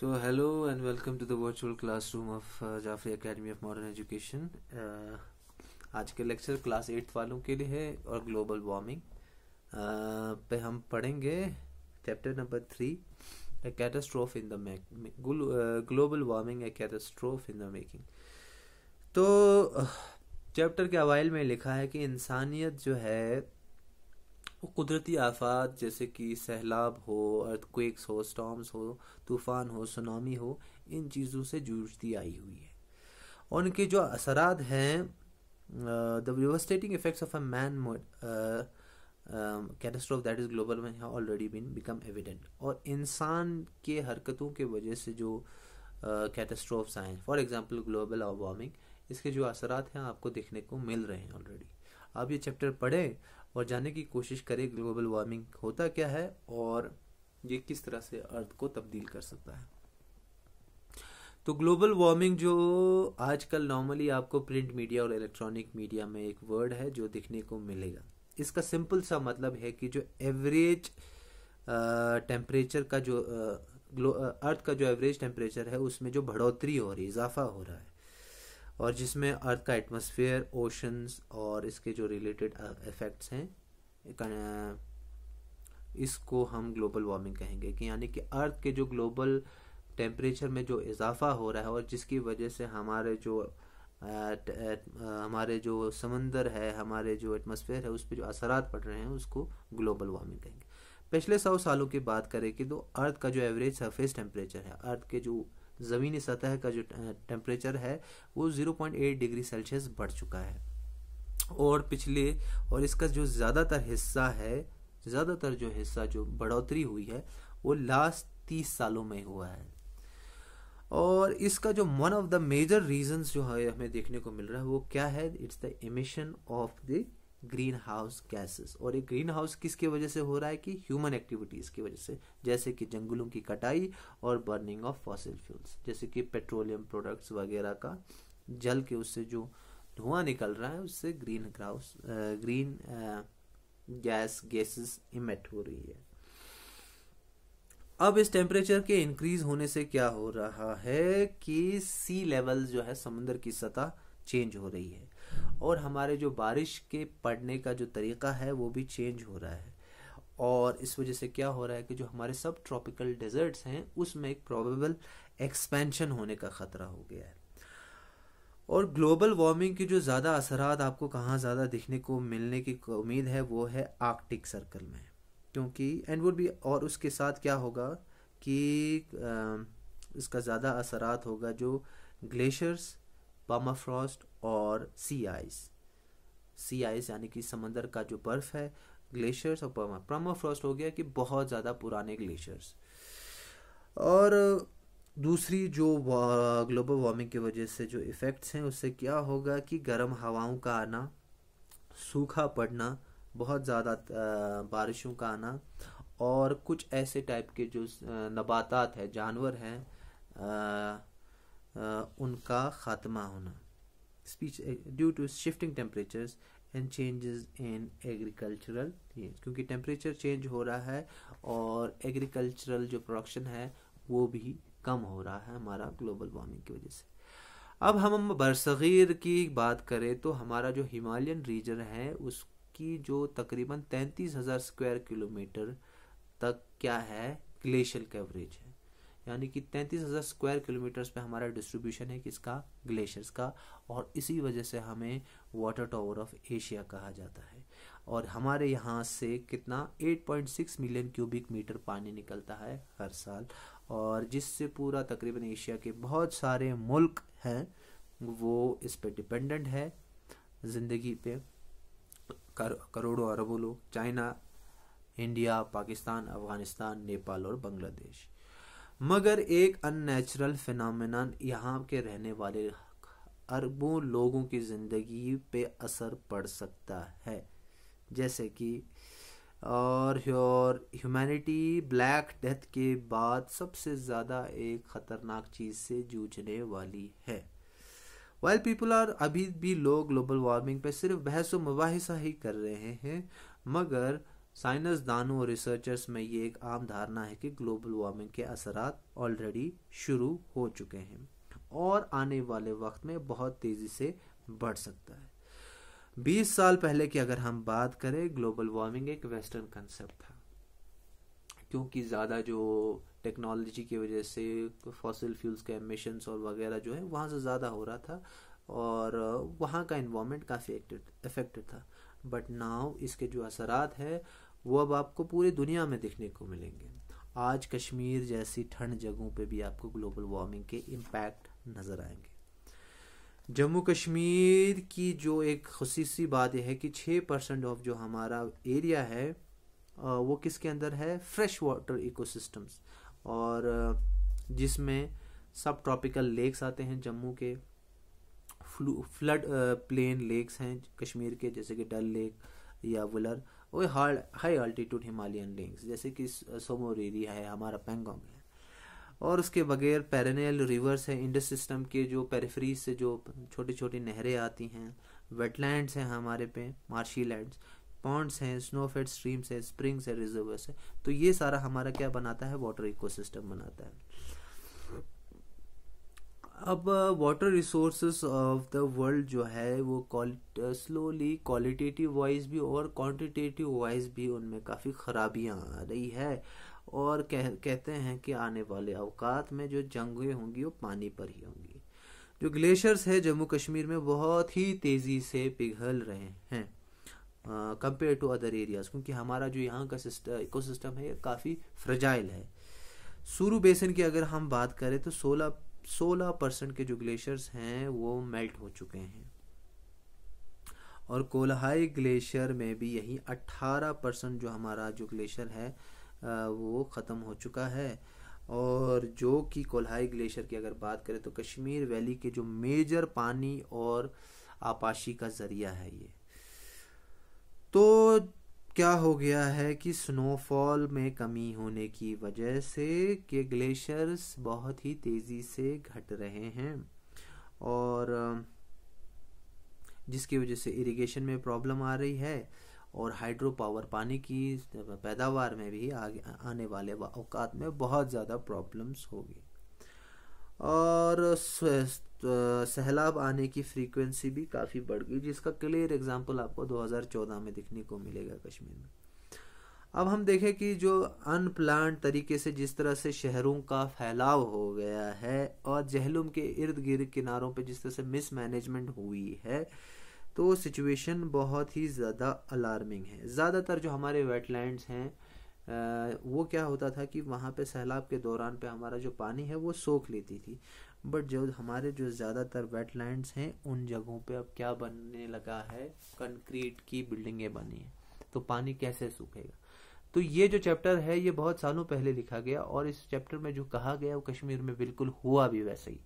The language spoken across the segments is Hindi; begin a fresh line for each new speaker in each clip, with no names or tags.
So hello and welcome to the virtual classroom of uh, Jafri Academy of Modern Education. Uh, आज के लेक्चर क्लास एट्थ वालों के लिए है और ग्लोबल वार्मिंग uh, पे हम पढ़ेंगे chapter number three a catastrophe in the global warming a catastrophe in the making तो चैप्टर uh, के अवाइल में लिखा है कि इंसानियत जो है वो कुदरती आफात जैसे कि सैलाब हो अर्थक्वेक्स हो स्टॉम्स हो तूफ़ान हो सुनामी हो इन चीज़ों से जूझती आई हुई है और उनके जो असरात हैं devastating effects of a man catastrophe that is global man already been become evident और इंसान के हरकतों के वजह से जो कैटेस्ट्रोफ्स आए हैं फॉर एग्ज़ाम्पल ग्लोबल वार्मिंग इसके जो असरात हैं आपको देखने को मिल रहे हैं ऑलरेडी आप ये चैप्टर पढ़ें और जानने की कोशिश करें ग्लोबल वार्मिंग होता क्या है और ये किस तरह से अर्थ को तब्दील कर सकता है तो ग्लोबल वार्मिंग जो आजकल नॉर्मली आपको प्रिंट मीडिया और इलेक्ट्रॉनिक मीडिया में एक वर्ड है जो दिखने को मिलेगा इसका सिंपल सा मतलब है कि जो एवरेज टेम्परेचर का जो आ, अर्थ का जो एवरेज टेम्परेचर है उसमें जो बढ़ोतरी हो रही इजाफा हो रहा है और जिसमें अर्थ का एटमोसफियर ओशंस और इसके जो रिलेटेड इफेक्ट्स uh, हैं uh, इसको हम ग्लोबल वार्मिंग कहेंगे कि यानी कि अर्थ के जो ग्लोबल टेम्परेचर में जो इजाफा हो रहा है और जिसकी वजह से हमारे जो uh, हमारे जो समंदर है हमारे जो एटमोसफेयर है उस पर जो असरात पड़ रहे हैं उसको ग्लोबल वार्मिंग कहेंगे पिछले सौ सालों की बात करें कि तो अर्थ का जो एवरेज सरफेस टेम्परेचर है अर्थ के जो ज़मीनी सतह का जो टेम्परेचर है वो 0.8 डिग्री सेल्सियस बढ़ चुका है और पिछले और इसका जो ज़्यादातर हिस्सा है ज़्यादातर जो हिस्सा जो बढ़ोतरी हुई है वो लास्ट तीस सालों में हुआ है और इसका जो one of the major reasons जो है हमें देखने को मिल रहा है वो क्या है it's the emission of the greenhouse gases और ये ग्रीन हाउस किसके वजह से हो रहा है कि ह्यूमन एक्टिविटीज़ की वजह से जैसे कि जंगलों की कटाई और बर्निंग ऑफ फॉसिल फ्यूल्स जैसे कि पेट्रोलियम प्रोडक्ट्स वगैरह का जल के उससे जो धुआं निकल रहा है उससे greenhouse green gas gases emit हो रही है अब इस टेम्परेचर के इंक्रीज होने से क्या हो रहा है कि सी लेवल जो है समुद्र की सतह चेंज हो रही है और हमारे जो बारिश के पड़ने का जो तरीका है वो भी चेंज हो रहा है और इस वजह से क्या हो रहा है कि जो हमारे सब ट्रॉपिकल डेजर्ट्स हैं उसमें एक प्रॉबेबल एक्सपेंशन होने का ख़तरा हो गया है और ग्लोबल वार्मिंग के जो ज़्यादा असरात आपको कहाँ ज़्यादा दिखने को मिलने की उम्मीद है वो है आर्कटिक सर्कल में क्योंकि एंड वुड भी और उसके साथ क्या होगा कि इसका ज़्यादा असरात होगा जो ग्लेशियर्स पामाफ्रॉस्ट और सी आइस सी आइस यानी कि समंदर का जो बर्फ है ग्लेशियर्स और पामा परमाफ्रॉस्ट हो गया कि बहुत ज़्यादा पुराने ग्लेशियर्स और दूसरी जो ग्लोबल वार्मिंग की वजह से जो इफ़ेक्ट्स हैं उससे क्या होगा कि गर्म हवाओं का आना सूखा पड़ना बहुत ज़्यादा बारिशों का आना और कुछ ऐसे टाइप के जो नबातात है जानवर हैं उनका खात्मा होना स्पीच due to shifting temperatures and changes in agricultural क्योंकि टेम्परेचर चेंज हो रहा है और एग्रीकल्चरल जो प्रोडक्शन है वो भी कम हो रहा है हमारा ग्लोबल वार्मिंग की वजह से अब हम बरसगीर की बात करें तो हमारा जो हिमालयन रीजन है उसकी जो तकरीबन तैंतीस हज़ार स्क्वायर किलोमीटर तक क्या है ग्लेशियल कवरेज है यानी कि तैंतीस हज़ार स्क्वायर किलोमीटर्स पे हमारा डिस्ट्रीब्यूशन है किसका ग्लेशियर्स का और इसी वजह से हमें वाटर टावर ऑफ एशिया कहा जाता है और हमारे यहाँ से कितना 8.6 मिलियन क्यूबिक मीटर पानी निकलता है हर साल और जिससे पूरा तकरीबन एशिया के बहुत सारे मुल्क हैं वो इस पर डिपेंडेंट है ज़िंदगी पे कर, करोड़ों अरबों लोग चाइना इंडिया पाकिस्तान अफ़गानिस्तान नेपाल और बांग्लादेश मगर एक अननेचुरल फिनमिन यहाँ के रहने वाले अरबों लोगों की ज़िंदगी पे असर पड़ सकता है जैसे कि और योर ह्यूमैनिटी ब्लैक डेथ के बाद सबसे ज़्यादा एक ख़तरनाक चीज़ से जूझने वाली है वाइल पीपल आर अभी भी लोग ग्लोबल वार्मिंग पे सिर्फ बहस व मुबासा ही कर रहे हैं मगर साइंसदानों दानों और रिसर्चर्स में ये एक आम धारणा है कि ग्लोबल वार्मिंग के असरात ऑलरेडी शुरू हो चुके हैं और आने वाले वक्त में बहुत तेज़ी से बढ़ सकता है 20 साल पहले की अगर हम बात करें ग्लोबल वार्मिंग एक वेस्टर्न कंसेप्ट था क्योंकि ज़्यादा जो टेक्नोलॉजी की वजह से फॉसिल फ्यूल्स के एमिशंस और वगैरह जो है वहाँ से ज़्यादा हो रहा था और वहाँ का इन्वामेंट काफ़ी अफेक्टेड था बट नाव इसके जो असरात है वो अब आपको पूरी दुनिया में देखने को मिलेंगे आज कश्मीर जैसी ठंड जगहों पे भी आपको ग्लोबल वार्मिंग के इम्पैक्ट नज़र आएंगे जम्मू कश्मीर की जो एक खसूसी बात यह है कि छः परसेंट ऑफ जो हमारा एरिया है वो किसके अंदर है फ्रेश वाटर इकोसिस्टम्स और जिसमें सब ट्रॉपिकल लेक्स आते हैं जम्मू के फ्लू फ्लड प्लेन लेक्स हैं कश्मीर के जैसे कि डल लेक या वुलर वो हाई अल्टीट्यूड हिमालयन लिंक्स जैसे कि सोमोरेरी है हमारा पेंगोंग है और उसके बगैर पैरनेल रिवर्स है इंडस सिस्टम के जो पेरिफरीज से जो छोटी छोटी नहरें आती हैं वेटलैंड्स हैं हमारे पे मार्शी लैंड्स पॉन्ड्स हैं स्नोफेड स्ट्रीम्स हैं स्प्रिंग्स हैं रिजर्वर्स हैं तो ये सारा हमारा क्या बनाता है वाटर इकोसिस्टम बनाता है अब water resource of the world जो है वो स्लोली क्वालिटेटिव वाइज भी और क्वांटिटेटिव वाइज भी उनमें काफ़ी खराबियाँ आ रही है और कह, कहते हैं कि आने वाले अवकात में जो जंगें होंगी वो पानी पर ही होंगी जो ग्लेशियर्स है जम्मू कश्मीर में बहुत ही तेज़ी से पिघल रहे हैं कंपेयर टू अदर एरियाज़ क्योंकि हमारा जो यहाँ का सिस्टम इको सिस्टम है काफ़ी फ्रजाइल है सूरू बेसन की अगर हम बात करें तो सोलह परसेंट के जो ग्लेशियर्स हैं वो मेल्ट हो चुके हैं और कोलहाई ग्लेशियर में भी यही अट्ठारह परसेंट जो हमारा जो ग्लेशियर है वो ख़त्म हो चुका है और जो कि कोलहाई ग्लेशियर की अगर बात करें तो कश्मीर वैली के जो मेजर पानी और आपाशी का ज़रिया है ये तो क्या हो गया है कि स्नोफॉल में कमी होने की वजह से के ग्लेशियर्स बहुत ही तेज़ी से घट रहे हैं और जिसकी वजह से इरिगेशन में प्रॉब्लम आ रही है और हाइड्रो पावर पानी की पैदावार में भी आगे आने वाले अवकात में बहुत ज़्यादा प्रॉब्लम्स होगी और तो सहलाब आने की फ्रीक्वेंसी भी काफ़ी बढ़ गई जिसका क्लियर एग्जाम्पल आपको 2014 में दिखने को मिलेगा कश्मीर में अब हम देखें कि जो अनप्लान तरीके से जिस तरह से शहरों का फैलाव हो गया है और जहलुम के इर्द गिर्द किनारों पर जिस तरह से मिसमैनेजमेंट हुई है तो सिचुएशन बहुत ही ज़्यादा अलार्मिंग है ज़्यादातर जो हमारे वेटलैंड्स हैं वो क्या होता था कि वहाँ पे सैलाब के दौरान पे हमारा जो पानी है वो सोख लेती थी बट जो हमारे जो ज़्यादातर वेटलैंड्स हैं उन जगहों पे अब क्या बनने लगा है कंक्रीट की बिल्डिंगें बनी हैं तो पानी कैसे सूखेगा तो ये जो चैप्टर है ये बहुत सालों पहले लिखा गया और इस चैप्टर में जो कहा गया वो कश्मीर में बिल्कुल हुआ भी वैसे ही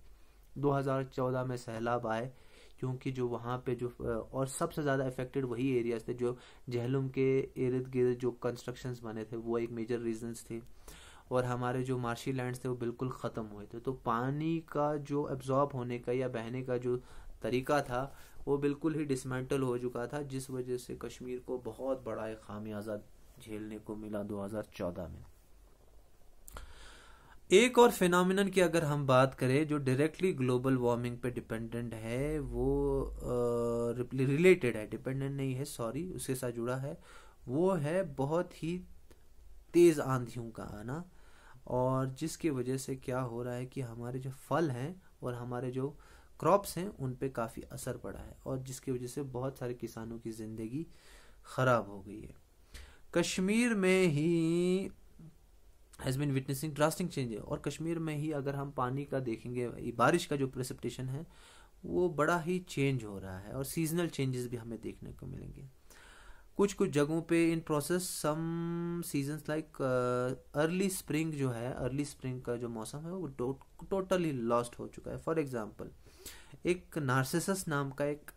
2014 में सैलाब आए क्योंकि जो वहाँ पे जो और सबसे ज़्यादा इफेक्टेड वही एरियाज थे जो जहलुम के इर्द गिर्द जो कंस्ट्रक्शंस बने थे वो एक मेजर रीजंस थे और हमारे जो मार्शी लैंड थे वो बिल्कुल ख़त्म हुए थे तो पानी का जो एब्जॉर्ब होने का या बहने का जो तरीका था वो बिल्कुल ही डिसमेंटल हो चुका था जिस वजह से कश्मीर को बहुत बड़ा एक खामियाजा झेलने को मिला 2014 में एक और फिनमिन की अगर हम बात करें जो डायरेक्टली ग्लोबल वार्मिंग पे डिपेंडेंट है वो रिलेटेड है डिपेंडेंट नहीं है सॉरी उसके साथ जुड़ा है वो है बहुत ही तेज़ आंधियों का आना और जिसकी वजह से क्या हो रहा है कि हमारे जो फल हैं और हमारे जो क्रॉप्स हैं उन पे काफ़ी असर पड़ा है और जिसकी वजह से बहुत सारे किसानों की ज़िंदगी ख़राब हो गई है कश्मीर में ही has been witnessing drastic change है और कश्मीर में ही अगर हम पानी का देखेंगे बारिश का जो प्रेसिपिटेशन है वो बड़ा ही चेंज हो रहा है और सीजनल चेंजेस भी हमें देखने को मिलेंगे कुछ कुछ जगहों पे in process some seasons like early spring जो है अर्ली स्प्रिंग का जो मौसम है वो टोटली लॉस्ट हो चुका है फॉर एग्जांपल एक नार्सिसस नाम का एक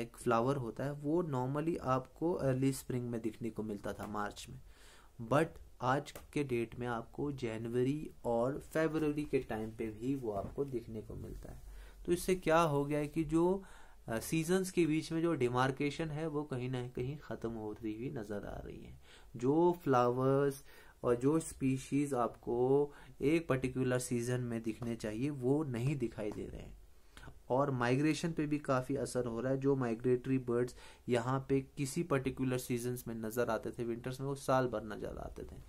एक फ्लावर होता है वो नॉर्मली आपको अर्ली स्प्रिंग में दिखने को मिलता था मार्च में बट आज के डेट में आपको जनवरी और फेबररी के टाइम पे भी वो आपको दिखने को मिलता है तो इससे क्या हो गया है कि जो सीजन्स के बीच में जो डिमार्केशन है वो कहीं ना कहीं ख़त्म होती हुई नज़र आ रही है जो फ्लावर्स और जो स्पीशीज़ आपको एक पर्टिकुलर सीज़न में दिखने चाहिए वो नहीं दिखाई दे रहे हैं और माइग्रेशन पे भी काफ़ी असर हो रहा है जो माइग्रेटरी बर्ड्स यहाँ पे किसी पर्टिकुलर सीजन्स में नज़र आते थे विंटर्स में वो साल भर नज़र आते थे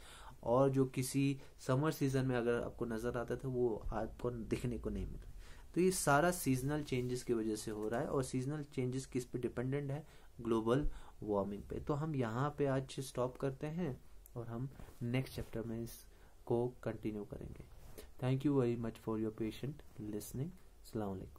और जो किसी समर सीजन में अगर आपको नज़र आते थे वो आपको दिखने को नहीं मिलते तो ये सारा सीजनल चेंजेस की वजह से हो रहा है और सीजनल चेंजेस किस पे डिपेंडेंट है ग्लोबल वार्मिंग पे तो हम यहाँ पे आज स्टॉप करते हैं और हम नेक्स्ट चैप्टर में इसको कंटिन्यू करेंगे thank you very much for your patient listening अलैक्म